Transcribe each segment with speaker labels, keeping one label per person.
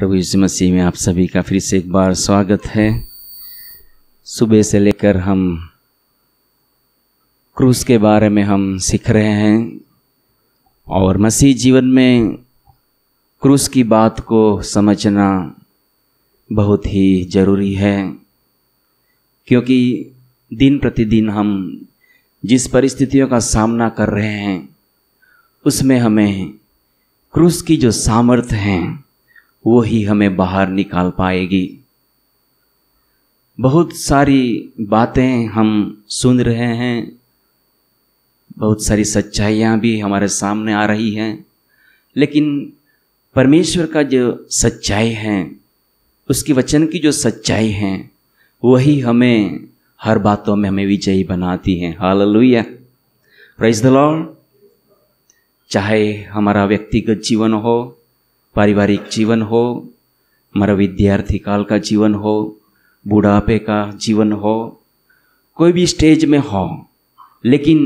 Speaker 1: प्रभु यीशु मसीह में आप सभी का फिर से एक बार स्वागत है सुबह से लेकर हम क्रूस के बारे में हम सीख रहे हैं और मसीह जीवन में क्रूस की बात को समझना बहुत ही ज़रूरी है क्योंकि दिन प्रतिदिन हम जिस परिस्थितियों का सामना कर रहे हैं उसमें हमें क्रूस की जो सामर्थ्य हैं वो ही हमें बाहर निकाल पाएगी बहुत सारी बातें हम सुन रहे हैं बहुत सारी सच्चाइयाँ भी हमारे सामने आ रही हैं लेकिन परमेश्वर का जो सच्चाई है उसके वचन की जो सच्चाई है वही हमें हर बातों में हमें विजयी बनाती हैं hallelujah praise the Lord चाहे हमारा व्यक्तिगत जीवन हो पारिवारिक जीवन हो हमारा विद्यार्थी काल का जीवन हो बुढ़ापे का जीवन हो कोई भी स्टेज में हो लेकिन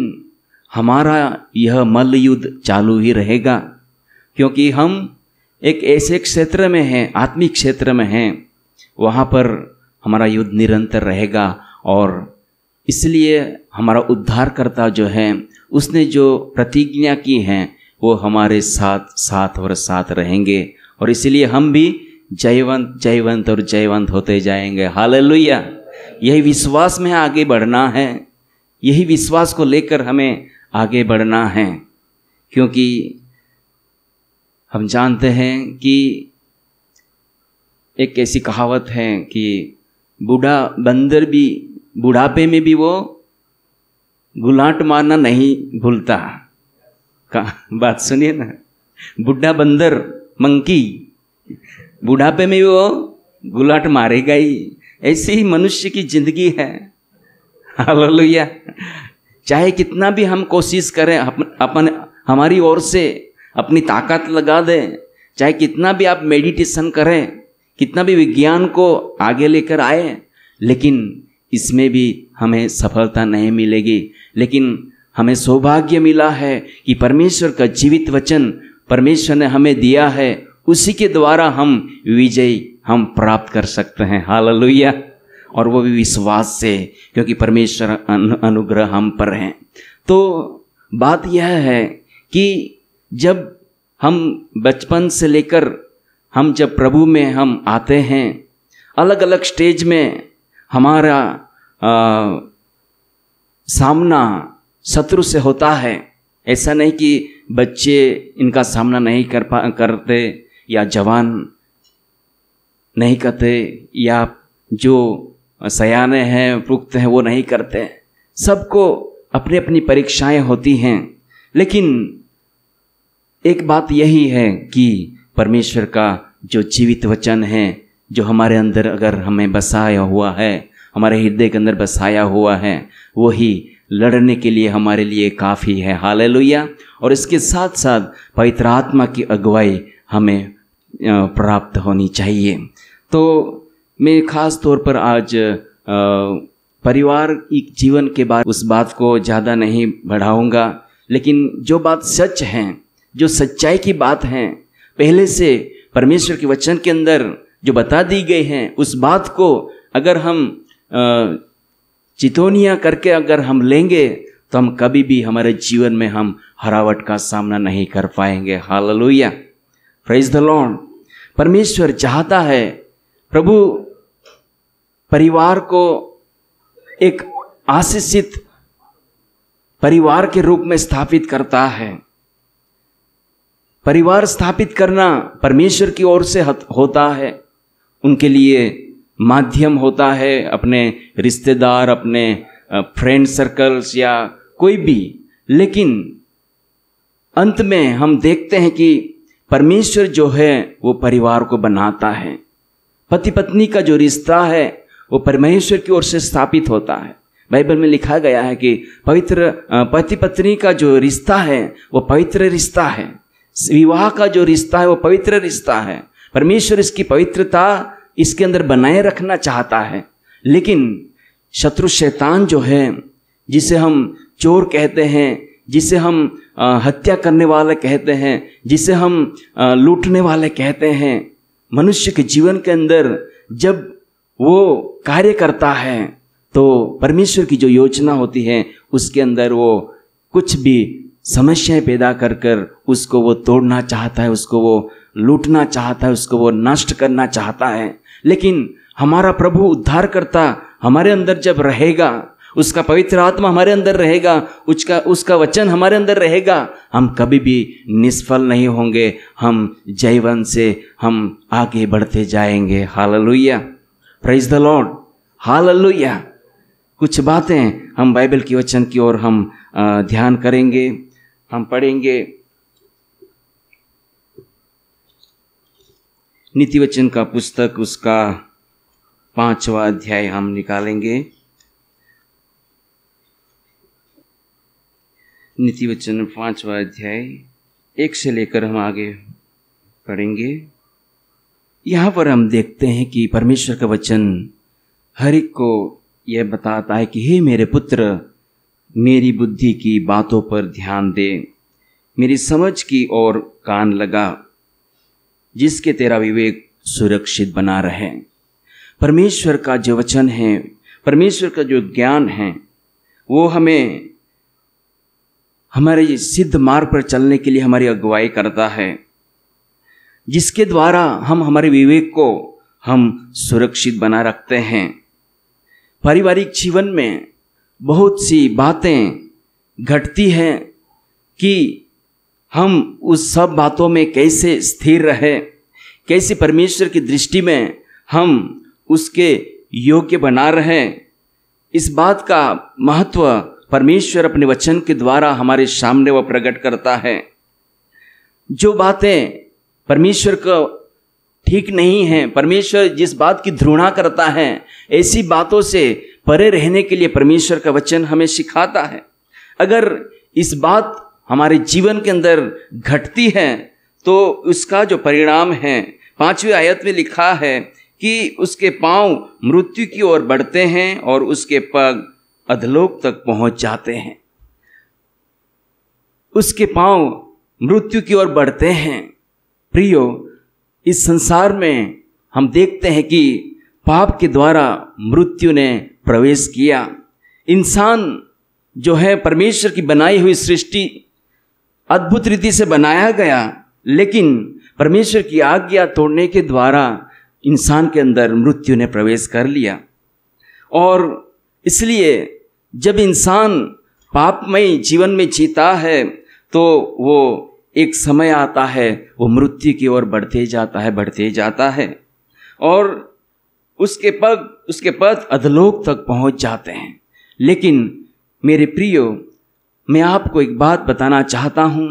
Speaker 1: हमारा यह मल्ल युद्ध चालू ही रहेगा क्योंकि हम एक ऐसे क्षेत्र में हैं आत्मिक क्षेत्र में हैं वहाँ पर हमारा युद्ध निरंतर रहेगा और इसलिए हमारा उद्धारकर्ता जो है उसने जो प्रतिज्ञा की है वो हमारे साथ साथ और साथ रहेंगे और इसलिए हम भी जयवंत जयवंत और जयवंत होते जाएंगे हाल यही विश्वास में आगे बढ़ना है यही विश्वास को लेकर हमें आगे बढ़ना है क्योंकि हम जानते हैं कि एक ऐसी कहावत है कि बूढ़ा बंदर भी बुढ़ापे में भी वो गुलाट मारना नहीं भूलता का बात सुनिए ना बुढ़ा बंदर मंकी बुढ़ापे में वो गुलाट मारेगा ही ऐसी ही मनुष्य की जिंदगी है हालेलुया चाहे कितना भी हम कोशिश करें अपन, अपन हमारी ओर से अपनी ताकत लगा दें चाहे कितना भी आप मेडिटेशन करें कितना भी विज्ञान को आगे लेकर आए लेकिन इसमें भी हमें सफलता नहीं मिलेगी लेकिन हमें सौभाग्य मिला है कि परमेश्वर का जीवित वचन परमेश्वर ने हमें दिया है उसी के द्वारा हम विजय हम प्राप्त कर सकते हैं हालेलुया और वो भी विश्वास से क्योंकि परमेश्वर अनुग्रह हम पर हैं तो बात यह है कि जब हम बचपन से लेकर हम जब प्रभु में हम आते हैं अलग अलग स्टेज में हमारा आ, सामना शत्रु से होता है ऐसा नहीं कि बच्चे इनका सामना नहीं कर पा करते या जवान नहीं करते या जो सयाने हैं पुख्त हैं वो नहीं करते सबको अपनी अपनी परीक्षाएं होती हैं लेकिन एक बात यही है कि परमेश्वर का जो जीवित वचन है जो हमारे अंदर अगर हमें बसाया हुआ है हमारे हृदय के अंदर बसाया हुआ है वही लड़ने के लिए हमारे लिए काफ़ी है हाल और इसके साथ साथ पवित्र आत्मा की अगुवाई हमें प्राप्त होनी चाहिए तो मैं खास तौर पर आज परिवार जीवन के बारे उस बात को ज़्यादा नहीं बढ़ाऊंगा लेकिन जो बात सच है जो सच्चाई की बात है पहले से परमेश्वर के वचन के अंदर जो बता दी गई है उस बात को अगर हम चितोनिया करके अगर हम लेंगे तो हम कभी भी हमारे जीवन में हम हरावट का सामना नहीं कर पाएंगे लोहिया फ्रेज द लॉन्ड परमेश्वर चाहता है प्रभु परिवार को एक आशीषित परिवार के रूप में स्थापित करता है परिवार स्थापित करना परमेश्वर की ओर से होता है उनके लिए माध्यम होता है अपने रिश्तेदार अपने फ्रेंड सर्कल्स या कोई भी लेकिन अंत में हम देखते हैं कि परमेश्वर जो है वो परिवार को बनाता है पति पत्नी का जो रिश्ता है वो परमेश्वर की ओर से स्थापित होता है बाइबल में लिखा गया है कि पवित्र पति पत्नी का जो रिश्ता है वो पवित्र रिश्ता है विवाह का जो रिश्ता है वो पवित्र रिश्ता है परमेश्वर इसकी पवित्रता इसके अंदर बनाए रखना चाहता है लेकिन शत्रु शैतान जो है जिसे हम चोर कहते हैं जिसे हम हत्या करने वाले कहते हैं जिसे हम लूटने वाले कहते हैं मनुष्य के जीवन के अंदर जब वो कार्य करता है तो परमेश्वर की जो योजना होती है उसके अंदर वो कुछ भी समस्याएं पैदा कर कर उसको वो तोड़ना चाहता है उसको वो लूटना चाहता है उसको वो नष्ट करना चाहता है लेकिन हमारा प्रभु उद्धार करता हमारे अंदर जब रहेगा उसका पवित्र आत्मा हमारे अंदर रहेगा उसका उसका वचन हमारे अंदर रहेगा हम कभी भी निष्फल नहीं होंगे हम जैवन से हम आगे बढ़ते जाएंगे हाल हालेलुया प्रेज द लॉर्ड हाल हालेलुया कुछ बातें हम बाइबल के वचन की ओर हम ध्यान करेंगे हम पढ़ेंगे नीति वचन का पुस्तक उसका पांचवा अध्याय हम निकालेंगे नीति वचन पांचवा अध्याय एक से लेकर हम आगे पढ़ेंगे यहां पर हम देखते हैं कि परमेश्वर का वचन हर एक को यह बताता है कि हे मेरे पुत्र मेरी बुद्धि की बातों पर ध्यान दे मेरी समझ की ओर कान लगा जिसके तेरा विवेक सुरक्षित बना रहे परमेश्वर का जो वचन है परमेश्वर का जो ज्ञान है वो हमें हमारे सिद्ध मार्ग पर चलने के लिए हमारी अगुवाई करता है जिसके द्वारा हम हमारे विवेक को हम सुरक्षित बना रखते हैं पारिवारिक जीवन में बहुत सी बातें घटती हैं कि हम उस सब बातों में कैसे स्थिर रहे कैसे परमेश्वर की दृष्टि में हम उसके योग्य बना रहे इस बात का महत्व परमेश्वर अपने वचन के द्वारा हमारे सामने वह प्रकट करता है जो बातें परमेश्वर को ठीक नहीं है परमेश्वर जिस बात की ध्रुणा करता है ऐसी बातों से परे रहने के लिए परमेश्वर का वचन हमें सिखाता है अगर इस बात हमारे जीवन के अंदर घटती है तो उसका जो परिणाम है पांचवी आयत में लिखा है कि उसके पांव मृत्यु की ओर बढ़ते हैं और उसके पग अधलोक तक पहुंच जाते हैं उसके पांव मृत्यु की ओर बढ़ते हैं प्रियो इस संसार में हम देखते हैं कि पाप के द्वारा मृत्यु ने प्रवेश किया इंसान जो है परमेश्वर की बनाई हुई सृष्टि अद्भुत रीति से बनाया गया लेकिन परमेश्वर की आज्ञा तोड़ने के द्वारा इंसान के अंदर मृत्यु ने प्रवेश कर लिया और इसलिए जब इंसान पापमय जीवन में जीता है तो वो एक समय आता है वो मृत्यु की ओर बढ़ते जाता है बढ़ते जाता है और उसके पग उसके पद अधलोक तक पहुंच जाते हैं लेकिन मेरे प्रियो मैं आपको एक बात बताना चाहता हूं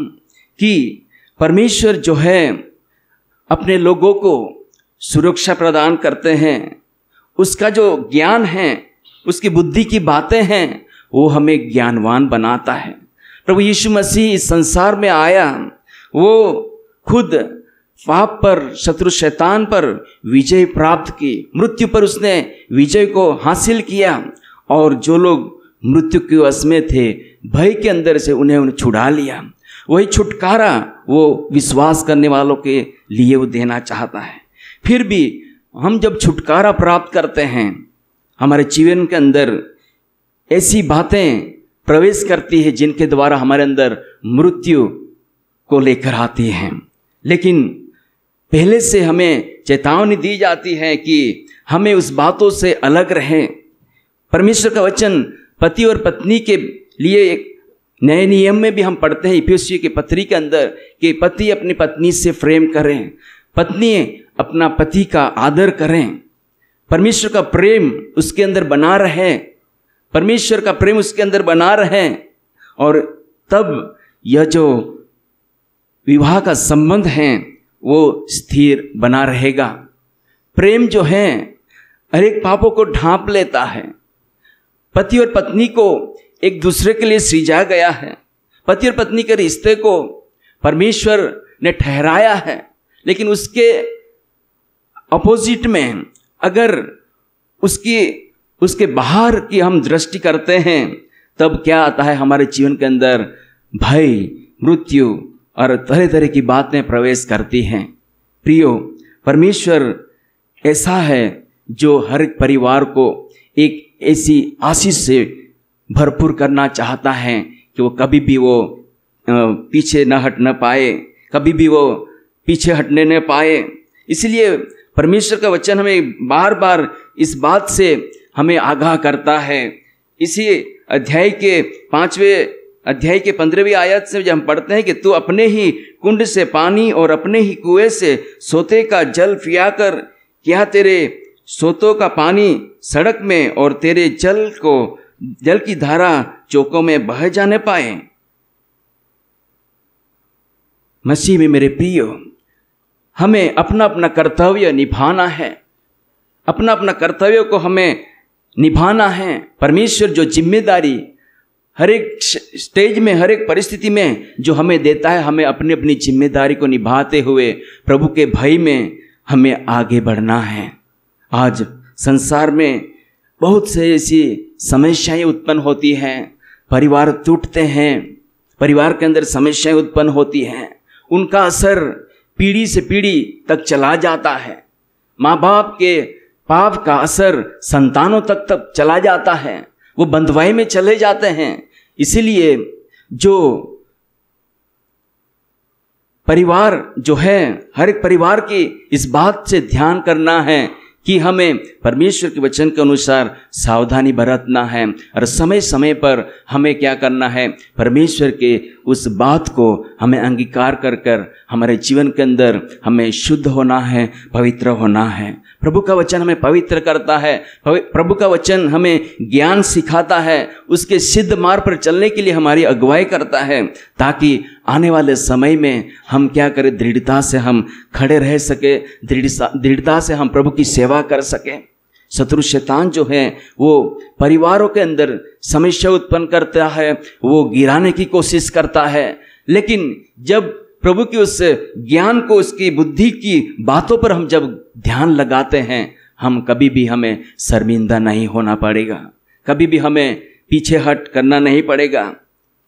Speaker 1: कि परमेश्वर जो है अपने लोगों को सुरक्षा प्रदान करते हैं उसका जो ज्ञान है उसकी बुद्धि की बातें हैं वो हमें ज्ञानवान बनाता है प्रभु यीशु मसीह इस संसार में आया वो खुद पाप पर शत्रु शैतान पर विजय प्राप्त की मृत्यु पर उसने विजय को हासिल किया और जो लोग मृत्यु के वश में थे भय के अंदर से उन्हें उन्हें छुड़ा लिया वही छुटकारा वो विश्वास करने वालों के लिए वो देना चाहता है फिर भी हम जब छुटकारा प्राप्त करते हैं हमारे जीवन के अंदर ऐसी बातें प्रवेश करती है जिनके द्वारा हमारे अंदर मृत्यु को लेकर आती हैं लेकिन पहले से हमें चेतावनी दी जाती है कि हमें उस बातों से अलग रहें परमेश्वर का वचन पति और पत्नी के लिए एक नए नियम में भी हम पढ़ते हैं इफियोसी के पत्री के अंदर कि पति अपनी पत्नी से प्रेम करें पत्नी अपना पति का आदर करें परमेश्वर का प्रेम उसके अंदर बना रहे परमेश्वर का प्रेम उसके अंदर बना रहे और तब यह जो विवाह का संबंध है वो स्थिर बना रहेगा प्रेम जो है हर एक पापों को ढांप लेता है पति और पत्नी को एक दूसरे के लिए सीजा गया है पति और पत्नी के रिश्ते को परमेश्वर ने ठहराया है लेकिन उसके अपोजिट में अगर उसकी उसके बाहर की हम दृष्टि करते हैं तब क्या आता है हमारे जीवन के अंदर भय मृत्यु और तरह तरह की बातें प्रवेश करती हैं प्रियो परमेश्वर ऐसा है जो हर एक परिवार को एक ऐसी आशीष से भरपूर करना चाहता है कि वो कभी भी वो पीछे न हट न पाए कभी भी वो पीछे हटने न पाए इसलिए परमेश्वर का वचन हमें बार बार इस बात से हमें आगाह करता है इसी अध्याय के पांचवें अध्याय के पंद्रहवीं आयत से जब हम पढ़ते हैं कि तू अपने ही कुंड से पानी और अपने ही कुएं से सोते का जल पिया कर क्या तेरे सोतों का पानी सड़क में और तेरे जल को जल की धारा चौकों में बह जाने पाए मसीह में मेरे प्रियो हमें अपना अपना कर्तव्य निभाना है अपना अपना कर्तव्य को हमें निभाना है परमेश्वर जो जिम्मेदारी हर एक स्टेज में हर एक परिस्थिति में जो हमें देता है हमें अपनी अपनी जिम्मेदारी को निभाते हुए प्रभु के भय में हमें आगे बढ़ना है आज संसार में बहुत से ऐसी समस्याएं उत्पन्न होती हैं परिवार टूटते हैं परिवार के अंदर समस्याएं उत्पन्न होती हैं उनका असर पीढ़ी से पीढ़ी तक चला जाता है माँ बाप के पाप का असर संतानों तक तक चला जाता है वो बंधवाई में चले जाते हैं इसलिए जो परिवार जो है हर एक परिवार की इस बात से ध्यान करना है कि हमें परमेश्वर के वचन के अनुसार सावधानी बरतना है और समय समय पर हमें क्या करना है परमेश्वर के उस बात को हमें अंगीकार कर कर हमारे जीवन के अंदर हमें शुद्ध होना है पवित्र होना है प्रभु का वचन हमें पवित्र करता है प्रभु का वचन हमें ज्ञान सिखाता है उसके सिद्ध मार्ग पर चलने के लिए हमारी अगुवाई करता है ताकि आने वाले समय में हम क्या करें दृढ़ता से हम खड़े रह सके दृढ़ता से हम प्रभु की सेवा कर सकें शत्रु शैतान जो है वो परिवारों के अंदर समस्या उत्पन्न करता है वो गिराने की कोशिश करता है लेकिन जब प्रभु की उस ज्ञान को उसकी बुद्धि की बातों पर हम जब ध्यान लगाते हैं हम कभी भी हमें शर्मिंदा नहीं होना पड़ेगा कभी भी हमें पीछे हट करना नहीं पड़ेगा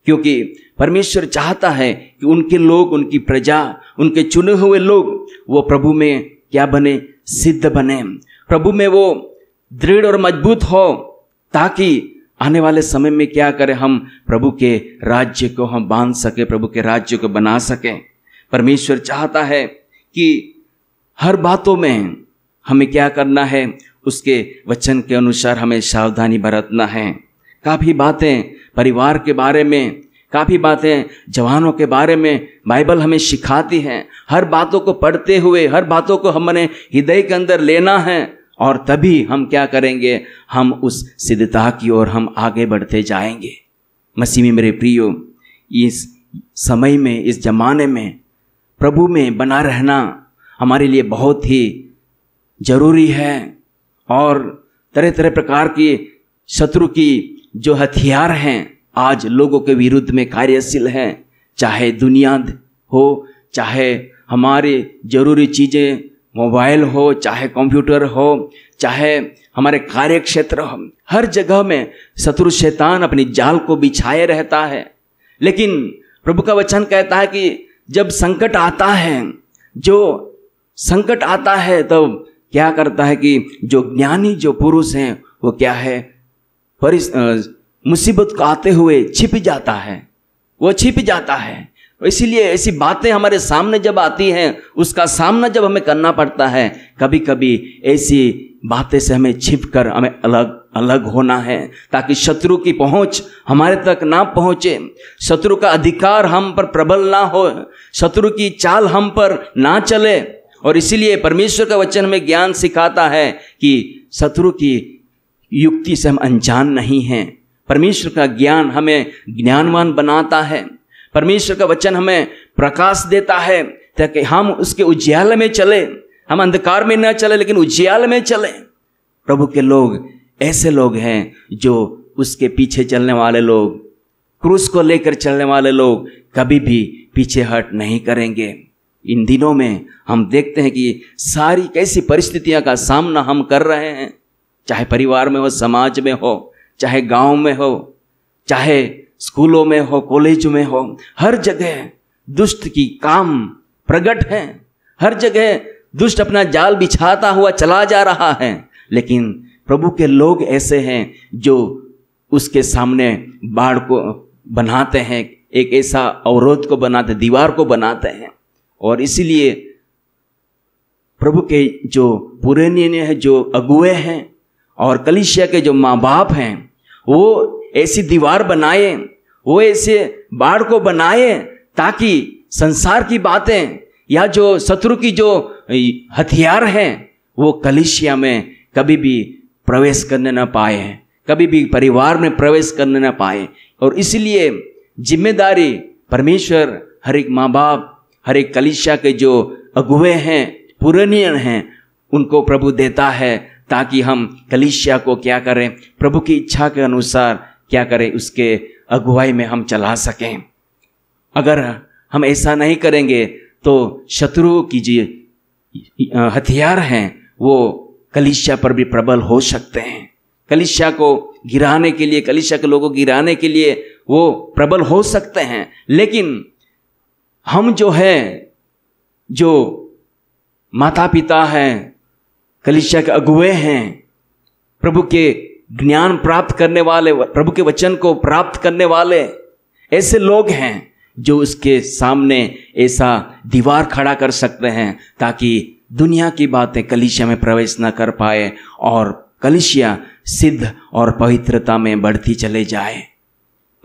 Speaker 1: क्योंकि परमेश्वर चाहता है कि उनके लोग उनकी प्रजा उनके चुने हुए लोग वो प्रभु में क्या बने सिद्ध बने प्रभु में वो दृढ़ और मजबूत हो ताकि आने वाले समय में क्या करें हम प्रभु के राज्य को हम बांध सके प्रभु के राज्य को बना सके परमेश्वर चाहता है कि हर बातों में हमें क्या करना है उसके वचन के अनुसार हमें सावधानी बरतना है काफ़ी बातें परिवार के बारे में काफ़ी बातें जवानों के बारे में बाइबल हमें सिखाती है हर बातों को पढ़ते हुए हर बातों को हमने हृदय के अंदर लेना है और तभी हम क्या करेंगे हम उस सिद्धता की ओर हम आगे बढ़ते जाएंगे मसीह में मेरे प्रियो इस समय में इस जमाने में प्रभु में बना रहना हमारे लिए बहुत ही जरूरी है और तरह तरह प्रकार की शत्रु की जो हथियार हैं आज लोगों के विरुद्ध में कार्यशील हैं चाहे दुनिया हो चाहे हमारे जरूरी चीज़ें मोबाइल हो चाहे कंप्यूटर हो चाहे हमारे कार्य क्षेत्र हो हर जगह में शत्रु शैतान अपनी जाल को बिछाए रहता है लेकिन प्रभु का वचन कहता है कि जब संकट आता है जो संकट आता है तो क्या करता है कि जो ज्ञानी जो पुरुष हैं वो क्या है परिस मुसीबत को आते हुए छिप जाता है वो छिप जाता है इसीलिए ऐसी बातें हमारे सामने जब आती हैं उसका सामना जब हमें करना पड़ता है कभी कभी ऐसी बातें से हमें छिप कर हमें अलग अलग होना है ताकि शत्रु की पहुंच हमारे तक ना पहुंचे शत्रु का अधिकार हम पर प्रबल ना हो शत्रु की चाल हम पर ना चले और इसीलिए परमेश्वर का वचन हमें ज्ञान सिखाता है कि शत्रु की युक्ति से हम अनजान नहीं हैं परमेश्वर का ज्ञान हमें ज्ञानवान बनाता है परमेश्वर का वचन हमें प्रकाश देता है ताकि हम उसके उज्याल में चले हम अंधकार में न चले लेकिन उज्याल में चले प्रभु के लोग ऐसे लोग हैं जो उसके पीछे चलने वाले लोग क्रूस को लेकर चलने वाले लोग कभी भी पीछे हट नहीं करेंगे इन दिनों में हम देखते हैं कि सारी कैसी परिस्थितियां का सामना हम कर रहे हैं चाहे परिवार में हो समाज में हो चाहे गांव में हो चाहे स्कूलों में हो कॉलेज में हो हर जगह दुष्ट की काम प्रकट है हर जगह दुष्ट अपना जाल बिछाता हुआ चला जा रहा है लेकिन प्रभु के लोग ऐसे हैं जो उसके सामने बाढ़ को बनाते हैं एक ऐसा अवरोध को बनाते दीवार को बनाते हैं और इसीलिए प्रभु के जो पुराने जो अगुए हैं और कलिशिया के जो माँ बाप हैं वो ऐसी दीवार बनाए वो ऐसे बाढ़ को बनाए ताकि संसार की बातें या जो शत्रु की जो हथियार हैं वो कलिशिया में कभी भी प्रवेश करने ना पाए कभी भी परिवार में प्रवेश करने ना पाए और इसलिए जिम्मेदारी परमेश्वर हर एक माँ बाप हर एक कलिशिया के जो अगुवे हैं पूरणीय हैं उनको प्रभु देता है ताकि हम कलिशिया को क्या करें प्रभु की इच्छा के अनुसार क्या करें उसके अगुवाई में हम चला सकें अगर हम ऐसा नहीं करेंगे तो शत्रु की जो हथियार हैं वो कलिशा पर भी प्रबल हो सकते हैं कलिशा को गिराने के लिए कलिशा के लोगों को गिराने के लिए वो प्रबल हो सकते हैं लेकिन हम जो है जो माता पिता हैं कलिशा के अगुए हैं प्रभु के ज्ञान प्राप्त करने वाले प्रभु के वचन को प्राप्त करने वाले ऐसे लोग हैं जो उसके सामने ऐसा दीवार खड़ा कर सकते हैं ताकि दुनिया की बातें कलिशिया में प्रवेश न कर पाए और कलिशिया सिद्ध और पवित्रता में बढ़ती चले जाए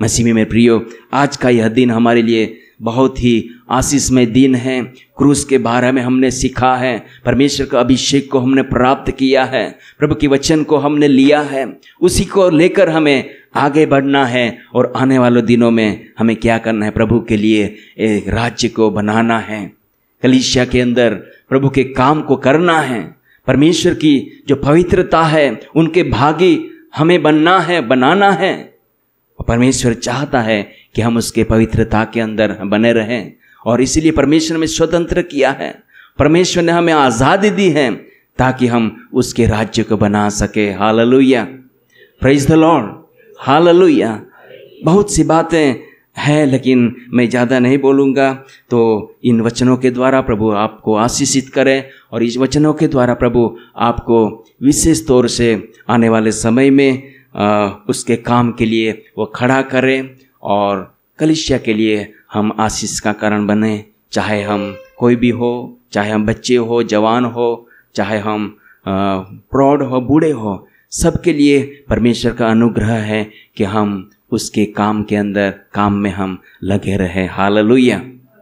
Speaker 1: मसीह में प्रियो आज का यह दिन हमारे लिए बहुत ही आशीषमय दिन है क्रूस के बारे में हमने सीखा है परमेश्वर का अभिषेक को हमने प्राप्त किया है प्रभु के वचन को हमने लिया है उसी को लेकर हमें आगे बढ़ना है और आने वाले दिनों में हमें क्या करना है प्रभु के लिए एक राज्य को बनाना है कलिशिया के अंदर प्रभु के काम को करना है परमेश्वर की जो पवित्रता है उनके भागी हमें बनना है बनाना है परमेश्वर चाहता है कि हम उसके पवित्रता के अंदर बने रहें और इसीलिए परमेश्वर ने स्वतंत्र किया है परमेश्वर ने हमें आज़ादी दी है ताकि हम उसके राज्य को बना सके hallelujah praise the Lord hallelujah बहुत सी बातें हैं लेकिन मैं ज़्यादा नहीं बोलूँगा तो इन वचनों के द्वारा प्रभु आपको आशीषित करें और इस वचनों के द्वारा प्रभु आपको विशेष तौर से आने वाले समय में उसके काम के लिए वो खड़ा करें और कलिशिया के लिए हम आशीष का कारण बने चाहे हम कोई भी हो चाहे हम बच्चे हो जवान हो चाहे हम प्रौढ़ हो बूढ़े हो सबके लिए परमेश्वर का अनुग्रह है कि हम उसके काम के अंदर काम में हम लगे रहे हाल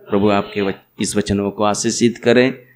Speaker 1: प्रभु आपके इस वचनों को आशीषित करें